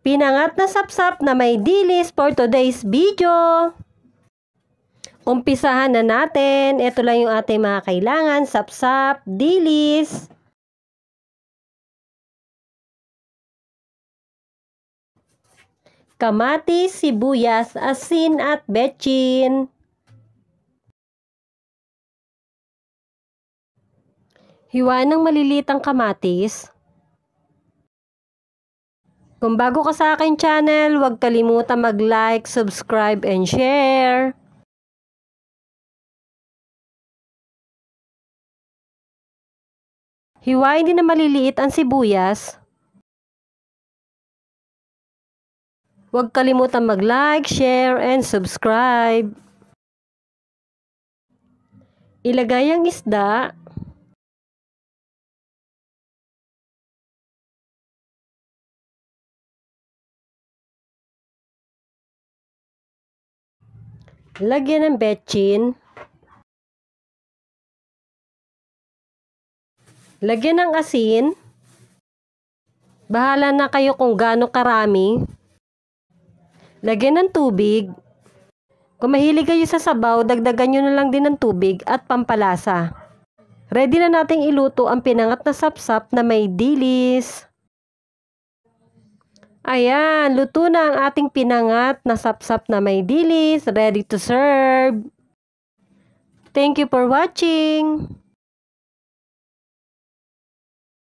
Pinangat na sapsap na may dilis for today's video. Umpisahan na natin. Ito lang yung ating mga kailangan. Sapsap, dilis. Kamatis, sibuyas, asin at betchin. Hiwaan ng malilitang kamatis. Kung bago ka sa akin channel, huwag kalimutan mag-like, subscribe, and share. Hiwain din na maliliit ang sibuyas. Huwag kalimutan mag-like, share, and subscribe. Ilagay ang isda Lagyan ng betchin. Lagyan ng asin. Bahala na kayo kung gaano karami. Lagyan ng tubig. Kung mahilig kayo sa sabaw, dagdagan nyo na lang din ng tubig at pampalasa. Ready na nating iluto ang pinangat na sapsap na may dilis. Ayan, luto na ang ating pinangat na sapsap na may dilis, ready to serve. Thank you for watching!